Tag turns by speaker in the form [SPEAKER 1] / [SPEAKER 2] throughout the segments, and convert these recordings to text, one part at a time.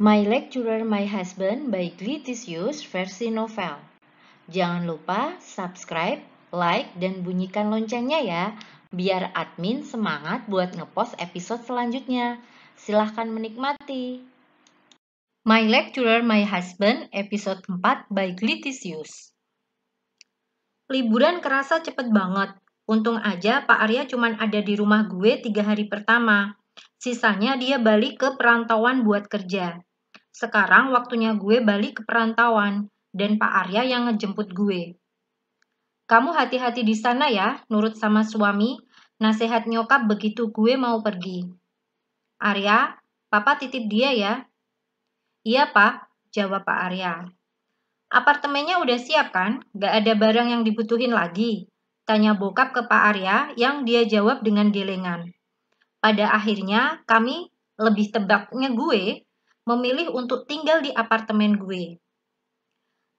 [SPEAKER 1] My Lecturer, My Husband by Glitisius versi novel. Jangan lupa subscribe, like, dan bunyikan loncengnya ya, biar admin semangat buat ngepost episode selanjutnya. Silahkan menikmati. My Lecturer, My Husband, episode 4 by Glitisius. Liburan kerasa cepet banget. Untung aja Pak Arya cuma ada di rumah gue tiga hari pertama. Sisanya dia balik ke perantauan buat kerja. Sekarang waktunya gue balik ke perantauan dan Pak Arya yang ngejemput gue. Kamu hati-hati di sana ya, nurut sama suami. Nasihat nyokap begitu gue mau pergi. Arya, papa titip dia ya. Iya pak, jawab Pak Arya. Apartemennya udah siap kan? Gak ada barang yang dibutuhin lagi. Tanya bokap ke Pak Arya yang dia jawab dengan gelengan. Pada akhirnya kami lebih tebaknya gue memilih untuk tinggal di apartemen gue.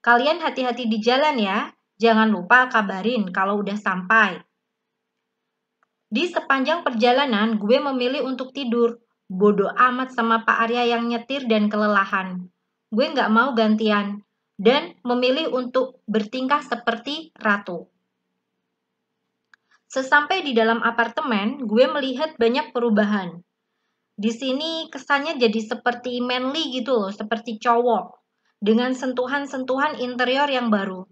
[SPEAKER 1] Kalian hati-hati di jalan ya, jangan lupa kabarin kalau udah sampai. Di sepanjang perjalanan, gue memilih untuk tidur. Bodoh amat sama Pak Arya yang nyetir dan kelelahan. Gue nggak mau gantian dan memilih untuk bertingkah seperti ratu. Sesampai di dalam apartemen, gue melihat banyak perubahan. Di sini kesannya jadi seperti manly gitu loh, seperti cowok. Dengan sentuhan-sentuhan interior yang baru.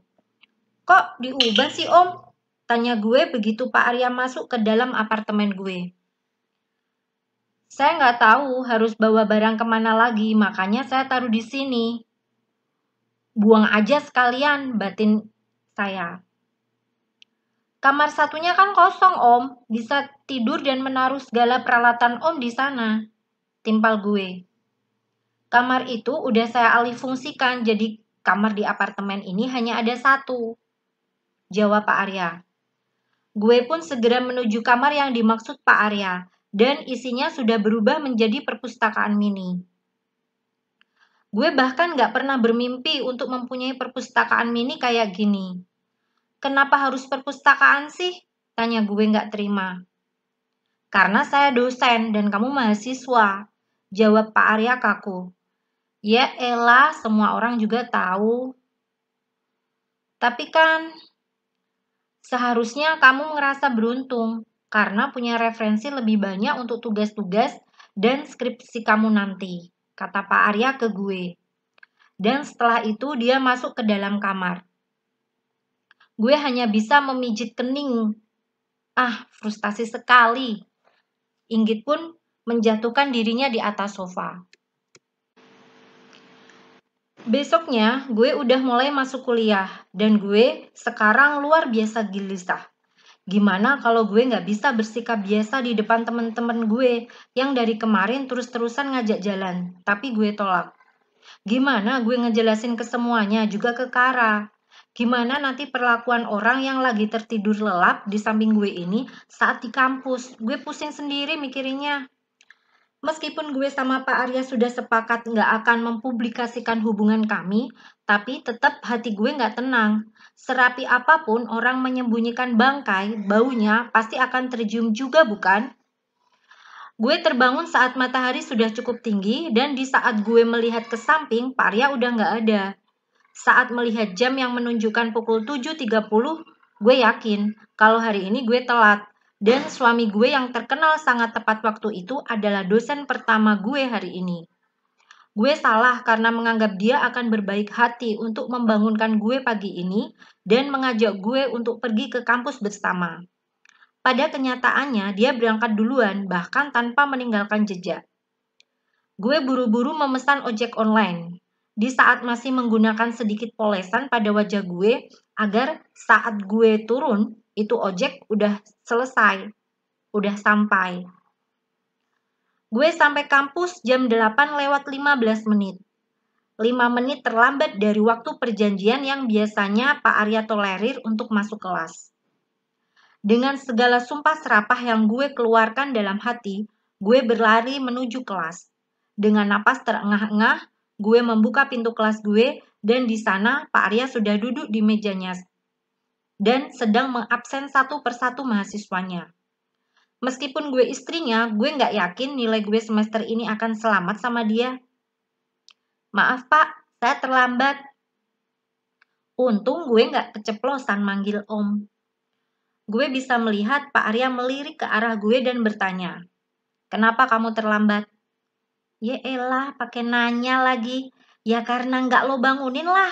[SPEAKER 1] Kok diubah sih om? Tanya gue begitu Pak Arya masuk ke dalam apartemen gue. Saya nggak tahu harus bawa barang kemana lagi, makanya saya taruh di sini. Buang aja sekalian batin saya. Kamar satunya kan kosong, Om. Bisa tidur dan menaruh segala peralatan Om di sana. Timpal gue. Kamar itu udah saya alih fungsikan, jadi kamar di apartemen ini hanya ada satu. Jawab Pak Arya. Gue pun segera menuju kamar yang dimaksud Pak Arya, dan isinya sudah berubah menjadi perpustakaan mini. Gue bahkan gak pernah bermimpi untuk mempunyai perpustakaan mini kayak gini. Kenapa harus perpustakaan sih? Tanya gue nggak terima. Karena saya dosen dan kamu mahasiswa. Jawab Pak Arya kaku. Ya Ella, semua orang juga tahu. Tapi kan, seharusnya kamu ngerasa beruntung karena punya referensi lebih banyak untuk tugas-tugas dan skripsi kamu nanti, kata Pak Arya ke gue. Dan setelah itu dia masuk ke dalam kamar. Gue hanya bisa memijit kening. Ah, frustasi sekali. Inggit pun menjatuhkan dirinya di atas sofa. Besoknya, gue udah mulai masuk kuliah, dan gue sekarang luar biasa gelisah. Gimana kalau gue nggak bisa bersikap biasa di depan temen-temen gue yang dari kemarin terus-terusan ngajak jalan, tapi gue tolak. Gimana gue ngejelasin ke semuanya, juga ke Kara gimana nanti perlakuan orang yang lagi tertidur lelap di samping gue ini saat di kampus. Gue pusing sendiri mikirinnya. Meskipun gue sama Pak Arya sudah sepakat nggak akan mempublikasikan hubungan kami, tapi tetap hati gue nggak tenang. Serapi apapun orang menyembunyikan bangkai, baunya pasti akan terjum juga bukan? Gue terbangun saat matahari sudah cukup tinggi dan di saat gue melihat ke samping, Pak Arya udah nggak ada. Saat melihat jam yang menunjukkan pukul 7.30, gue yakin kalau hari ini gue telat. Dan suami gue yang terkenal sangat tepat waktu itu adalah dosen pertama gue hari ini. Gue salah karena menganggap dia akan berbaik hati untuk membangunkan gue pagi ini dan mengajak gue untuk pergi ke kampus bersama. Pada kenyataannya, dia berangkat duluan, bahkan tanpa meninggalkan jejak. Gue buru-buru memesan ojek online di saat masih menggunakan sedikit polesan pada wajah gue agar saat gue turun itu ojek udah selesai, udah sampai. Gue sampai kampus jam 8 lewat 15 menit. 5 menit terlambat dari waktu perjanjian yang biasanya Pak Arya tolerir untuk masuk kelas. Dengan segala sumpah serapah yang gue keluarkan dalam hati, gue berlari menuju kelas. Dengan napas terengah-engah, Gue membuka pintu kelas gue dan di sana Pak Arya sudah duduk di mejanya dan sedang mengabsen satu persatu mahasiswanya. Meskipun gue istrinya, gue nggak yakin nilai gue semester ini akan selamat sama dia. Maaf pak, saya terlambat. Untung gue nggak keceplosan manggil om. Gue bisa melihat Pak Arya melirik ke arah gue dan bertanya, Kenapa kamu terlambat? Ya elah, pakai nanya lagi. Ya karena nggak lo bangunin lah,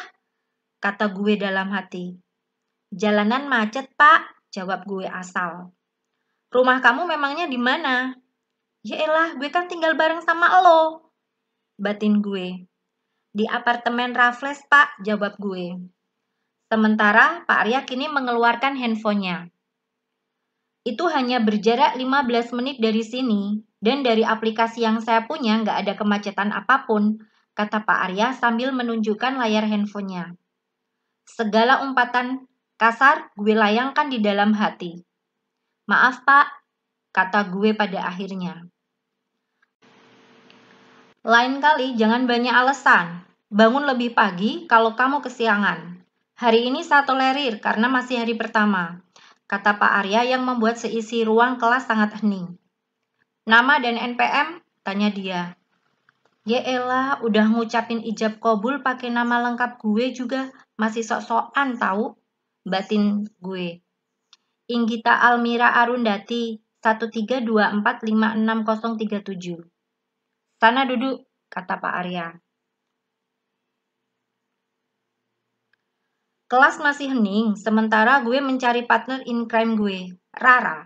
[SPEAKER 1] kata gue dalam hati. Jalanan macet, Pak, jawab gue asal. Rumah kamu memangnya di mana? Ya elah, gue kan tinggal bareng sama lo. Batin gue. Di apartemen Raffles, Pak, jawab gue. Sementara Pak Arya kini mengeluarkan handphonenya. Itu hanya berjarak 15 menit dari sini, dan dari aplikasi yang saya punya nggak ada kemacetan apapun, kata Pak Arya sambil menunjukkan layar handphonenya. Segala umpatan kasar gue layangkan di dalam hati. Maaf pak, kata gue pada akhirnya. Lain kali jangan banyak alasan. Bangun lebih pagi kalau kamu kesiangan. Hari ini saya tolerir karena masih hari pertama, kata Pak Arya yang membuat seisi ruang kelas sangat hening. Nama dan NPM? Tanya dia. Yeelah, ya udah ngucapin ijab kobul pakai nama lengkap gue juga masih sok-sokan tahu batin gue. Inggita Almira Arundati 132456037. Sana duduk, kata Pak Arya. Kelas masih hening, sementara gue mencari partner in crime gue, Rara.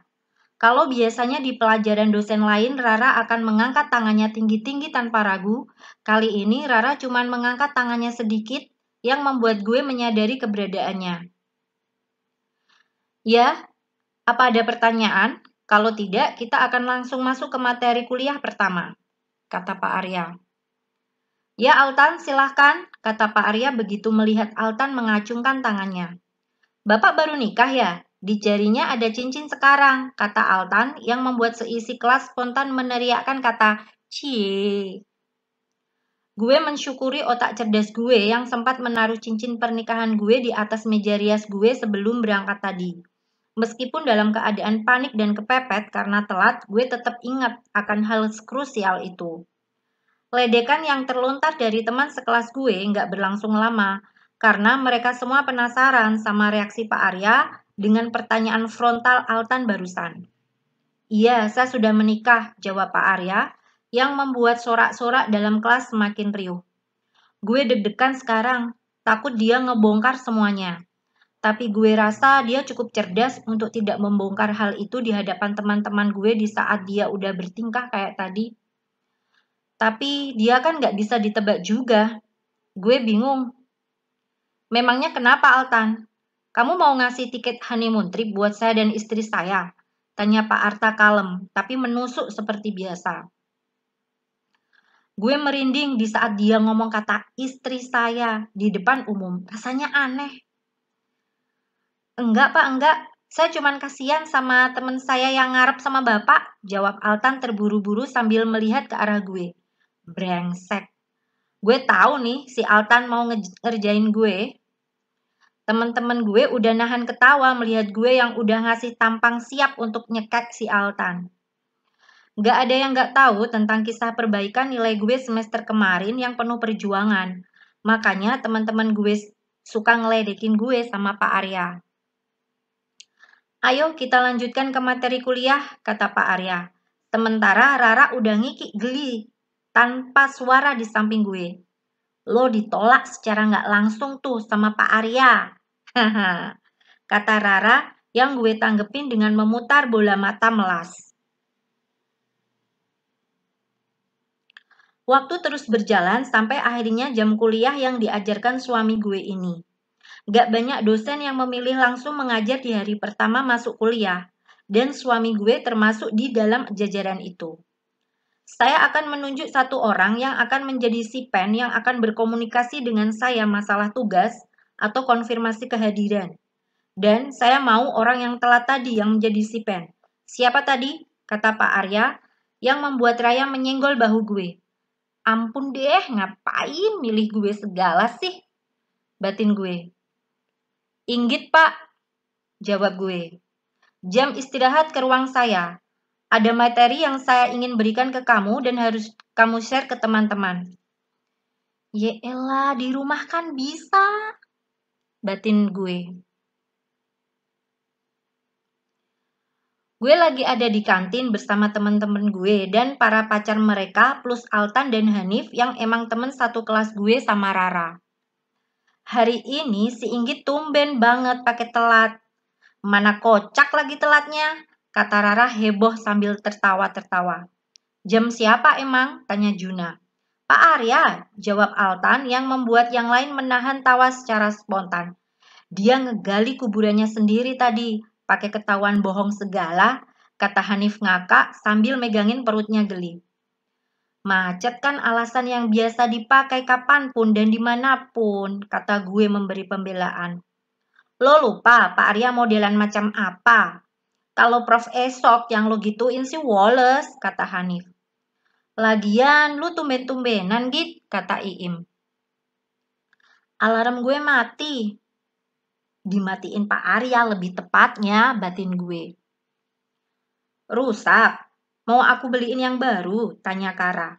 [SPEAKER 1] Kalau biasanya di pelajaran dosen lain Rara akan mengangkat tangannya tinggi-tinggi tanpa ragu, kali ini Rara cuman mengangkat tangannya sedikit yang membuat gue menyadari keberadaannya. Ya, apa ada pertanyaan? Kalau tidak, kita akan langsung masuk ke materi kuliah pertama, kata Pak Arya. Ya Altan, silahkan, kata Pak Arya begitu melihat Altan mengacungkan tangannya. Bapak baru nikah ya? Di jarinya ada cincin sekarang, kata Altan yang membuat seisi kelas spontan meneriakkan kata cie. Gue mensyukuri otak cerdas gue yang sempat menaruh cincin pernikahan gue di atas meja rias gue sebelum berangkat tadi. Meskipun dalam keadaan panik dan kepepet karena telat, gue tetap ingat akan hal krusial itu. Ledekan yang terlontar dari teman sekelas gue nggak berlangsung lama, karena mereka semua penasaran sama reaksi Pak Arya dengan pertanyaan frontal Altan barusan. Iya, saya sudah menikah, jawab Pak Arya, yang membuat sorak-sorak dalam kelas semakin riuh. Gue deg-degan sekarang, takut dia ngebongkar semuanya. Tapi gue rasa dia cukup cerdas untuk tidak membongkar hal itu di hadapan teman-teman gue di saat dia udah bertingkah kayak tadi. Tapi dia kan gak bisa ditebak juga. Gue bingung. Memangnya kenapa Altan? Kamu mau ngasih tiket honeymoon trip buat saya dan istri saya? Tanya Pak Arta kalem, tapi menusuk seperti biasa. Gue merinding di saat dia ngomong kata istri saya di depan umum. Rasanya aneh. Enggak, Pak, enggak. Saya cuma kasihan sama temen saya yang ngarep sama bapak, jawab Altan terburu-buru sambil melihat ke arah gue. Brengsek. Gue tahu nih si Altan mau ngerjain gue, Teman-teman gue udah nahan ketawa melihat gue yang udah ngasih tampang siap untuk nyekek si Altan. Gak ada yang gak tahu tentang kisah perbaikan nilai gue semester kemarin yang penuh perjuangan. Makanya teman-teman gue suka ngeledekin gue sama Pak Arya. Ayo kita lanjutkan ke materi kuliah, kata Pak Arya. Sementara Rara udah ngikik geli tanpa suara di samping gue. Lo ditolak secara gak langsung tuh sama Pak Arya, Haha, kata Rara yang gue tanggepin dengan memutar bola mata melas. Waktu terus berjalan sampai akhirnya jam kuliah yang diajarkan suami gue ini. Gak banyak dosen yang memilih langsung mengajar di hari pertama masuk kuliah, dan suami gue termasuk di dalam jajaran itu. Saya akan menunjuk satu orang yang akan menjadi si pen yang akan berkomunikasi dengan saya masalah tugas, atau konfirmasi kehadiran. Dan saya mau orang yang telat tadi yang menjadi si Pen. Siapa tadi? Kata Pak Arya yang membuat Raya menyenggol bahu gue. Ampun deh, ngapain milih gue segala sih? Batin gue. Inggit pak, jawab gue. Jam istirahat ke ruang saya, ada materi yang saya ingin berikan ke kamu dan harus kamu share ke teman-teman. Yaelah, di rumah kan bisa batin gue. Gue lagi ada di kantin bersama teman-teman gue dan para pacar mereka plus Altan dan Hanif yang emang temen satu kelas gue sama Rara. Hari ini si Inggit tumben banget pakai telat. Mana kocak lagi telatnya? Kata Rara heboh sambil tertawa-tertawa. Jam siapa emang? Tanya Juna. Pak Arya, jawab Altan yang membuat yang lain menahan tawa secara spontan. Dia ngegali kuburannya sendiri tadi, pakai ketahuan bohong segala, kata Hanif ngakak sambil megangin perutnya geli. Macet kan alasan yang biasa dipakai kapanpun dan dimanapun, kata gue memberi pembelaan. Lo lupa Pak Arya modelan macam apa? Kalau Prof Esok yang lo gituin si Wallace, kata Hanif. Lagian lu tumben-tumbenan git, kata Iim. Alarm gue mati. Dimatiin Pak Arya lebih tepatnya batin gue. Rusak. Mau aku beliin yang baru? Tanya Kara.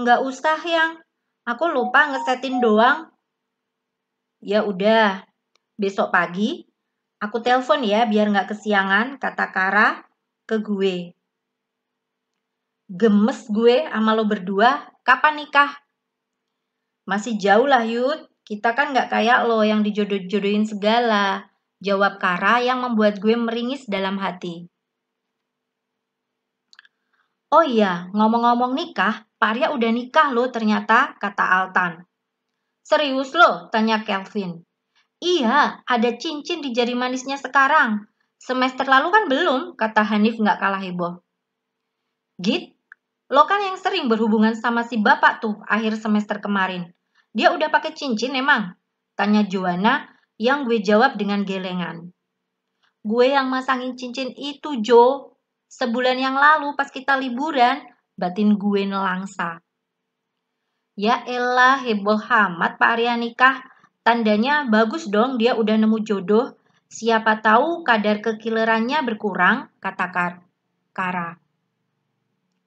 [SPEAKER 1] Enggak usah yang. Aku lupa ngesetin doang. Ya udah. Besok pagi aku telpon ya biar nggak kesiangan, kata Kara ke gue gemes gue sama lo berdua, kapan nikah? Masih jauh lah Yud, kita kan gak kayak lo yang dijodoh-jodohin segala. Jawab Kara yang membuat gue meringis dalam hati. Oh iya, ngomong-ngomong nikah, Pak Arya udah nikah lo ternyata, kata Altan. Serius lo? Tanya Kelvin. Iya, ada cincin di jari manisnya sekarang. Semester lalu kan belum, kata Hanif nggak kalah heboh. Gitu Lo kan yang sering berhubungan sama si bapak tuh akhir semester kemarin. Dia udah pakai cincin emang? Tanya Joanna yang gue jawab dengan gelengan. Gue yang masangin cincin itu, Jo. Sebulan yang lalu pas kita liburan, batin gue nelangsa. Ya elah, heboh hamat Pak Arya nikah. Tandanya bagus dong dia udah nemu jodoh. Siapa tahu kadar kekilerannya berkurang, kata Kar Kara.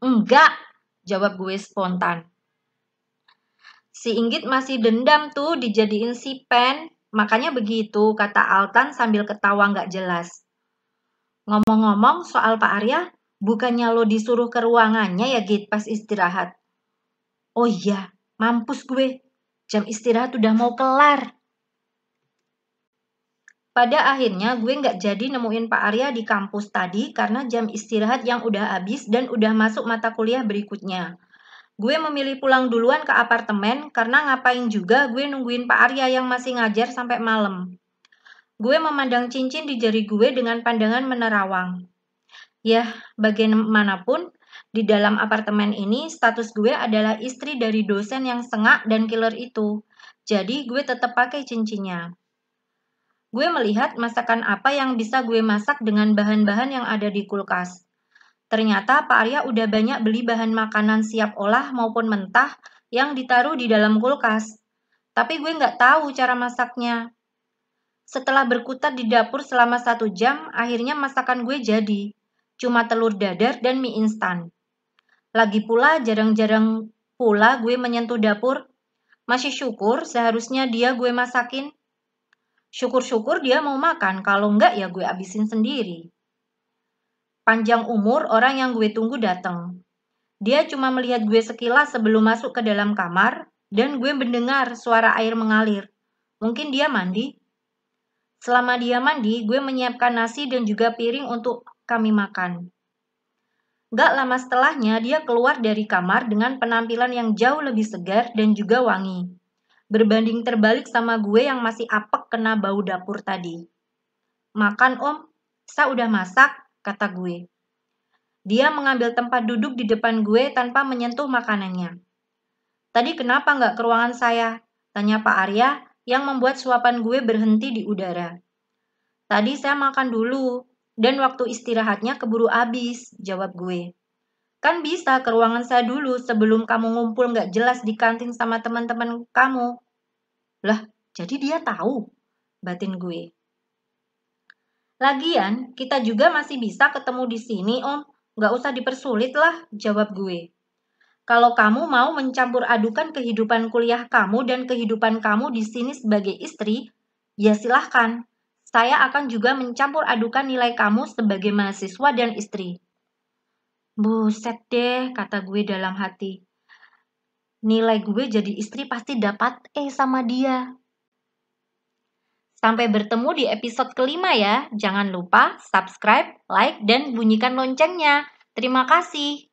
[SPEAKER 1] Enggak, jawab gue spontan. Si Inggit masih dendam tuh dijadiin si Pen. Makanya begitu, kata Altan sambil ketawa nggak jelas. Ngomong-ngomong soal Pak Arya, bukannya lo disuruh ke ruangannya ya Git pas istirahat? Oh iya, mampus gue. Jam istirahat udah mau kelar. Pada akhirnya gue nggak jadi nemuin Pak Arya di kampus tadi karena jam istirahat yang udah habis dan udah masuk mata kuliah berikutnya. Gue memilih pulang duluan ke apartemen karena ngapain juga gue nungguin Pak Arya yang masih ngajar sampai malam. Gue memandang cincin di jari gue dengan pandangan menerawang. Yah, bagaimanapun, di dalam apartemen ini status gue adalah istri dari dosen yang sengak dan killer itu. Jadi gue tetap pakai cincinnya. Gue melihat masakan apa yang bisa gue masak dengan bahan-bahan yang ada di kulkas. Ternyata Pak Arya udah banyak beli bahan makanan siap olah maupun mentah yang ditaruh di dalam kulkas. Tapi gue nggak tahu cara masaknya. Setelah berkutat di dapur selama satu jam, akhirnya masakan gue jadi. Cuma telur dadar dan mie instan. Lagi pula jarang-jarang pula gue menyentuh dapur. Masih syukur seharusnya dia gue masakin. Syukur-syukur dia mau makan, kalau enggak ya gue abisin sendiri. Panjang umur orang yang gue tunggu datang. Dia cuma melihat gue sekilas sebelum masuk ke dalam kamar, dan gue mendengar suara air mengalir. Mungkin dia mandi. Selama dia mandi, gue menyiapkan nasi dan juga piring untuk kami makan. Gak lama setelahnya, dia keluar dari kamar dengan penampilan yang jauh lebih segar dan juga wangi berbanding terbalik sama gue yang masih apek kena bau dapur tadi. Makan om, saya udah masak, kata gue. Dia mengambil tempat duduk di depan gue tanpa menyentuh makanannya. Tadi kenapa nggak ke ruangan saya? Tanya Pak Arya yang membuat suapan gue berhenti di udara. Tadi saya makan dulu, dan waktu istirahatnya keburu habis, jawab gue. Kan bisa ke ruangan saya dulu sebelum kamu ngumpul nggak jelas di kantin sama teman-teman kamu. Lah, jadi dia tahu, batin gue. Lagian, kita juga masih bisa ketemu di sini, Om. Nggak usah dipersulit lah, jawab gue. Kalau kamu mau mencampur adukan kehidupan kuliah kamu dan kehidupan kamu di sini sebagai istri, ya silahkan. Saya akan juga mencampur adukan nilai kamu sebagai mahasiswa dan istri. Buset deh, kata gue dalam hati. Nilai gue jadi istri pasti dapat eh sama dia. Sampai bertemu di episode kelima ya. Jangan lupa subscribe, like, dan bunyikan loncengnya. Terima kasih.